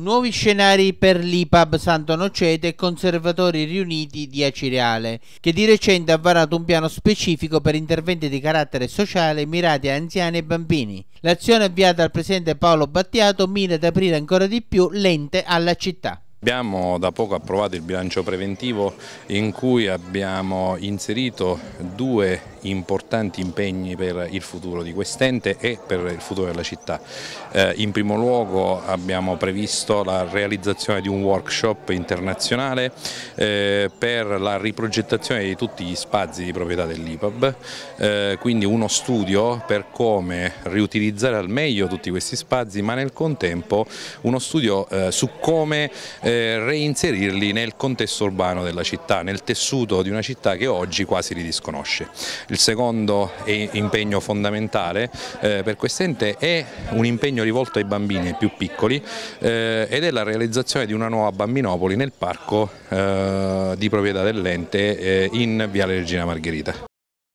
Nuovi scenari per l'IPAB Santo Nocete e conservatori riuniti di Acireale, che di recente ha varato un piano specifico per interventi di carattere sociale mirati a anziani e bambini. L'azione avviata dal presidente Paolo Battiato mira ad aprire ancora di più l'ente alla città. Abbiamo da poco approvato il bilancio preventivo in cui abbiamo inserito due importanti impegni per il futuro di quest'ente e per il futuro della città. Eh, in primo luogo abbiamo previsto la realizzazione di un workshop internazionale eh, per la riprogettazione di tutti gli spazi di proprietà dell'IPAB, eh, quindi uno studio per come riutilizzare al meglio tutti questi spazi ma nel contempo uno studio su come reinserirli nel contesto urbano della città, nel tessuto di una città che oggi quasi li disconosce. Il secondo impegno fondamentale eh, per quest'ente è un impegno rivolto ai bambini più piccoli eh, ed è la realizzazione di una nuova bambinopoli nel parco eh, di proprietà dell'ente in Viale Regina Margherita.